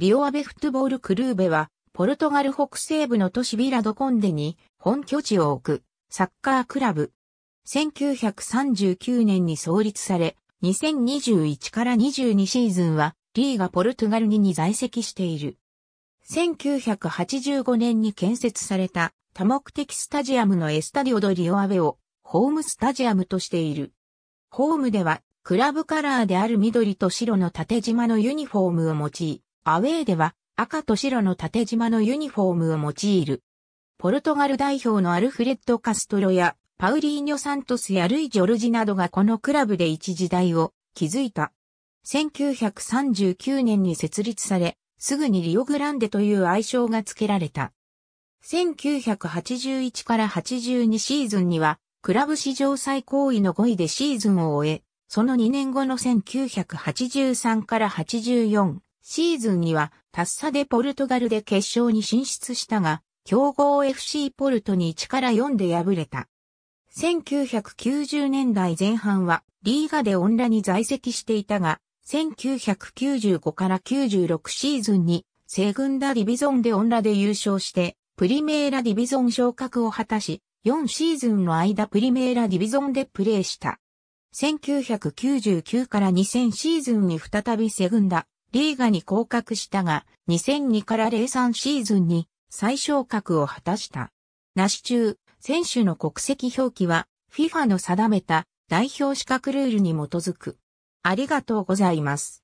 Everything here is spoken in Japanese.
リオアベフットボールクルーベは、ポルトガル北西部の都市ビラドコンデに本拠地を置くサッカークラブ。1939年に創立され、2021から22シーズンはリーガポルトガルにに在籍している。1985年に建設された多目的スタジアムのエスタディオドリオアベをホームスタジアムとしている。ホームではクラブカラーである緑と白の縦縞のユニフォームを用い、アウェーでは赤と白の縦縞のユニフォームを用いる。ポルトガル代表のアルフレッド・カストロやパウリーニョ・サントスやルイ・ジョルジなどがこのクラブで一時代を築いた。1939年に設立され、すぐにリオグランデという愛称が付けられた。1981から82シーズンには、クラブ史上最高位の5位でシーズンを終え、その2年後の1983から84シーズンにはタッサでポルトガルで決勝に進出したが、強豪 FC ポルトに1から4で敗れた。1990年代前半はリーガでオンラに在籍していたが、1995から96シーズンにセグンダディビゾンでオンラで優勝して、プリメーラディビゾン昇格を果たし、4シーズンの間プリメーラディビゾンでプレーした。1999から2000シーズンに再びセグンダ、リーガに降格したが、2002から03シーズンに再昇格を果たした。なし中、選手の国籍表記は FIFA の定めた代表資格ルールに基づく。ありがとうございます。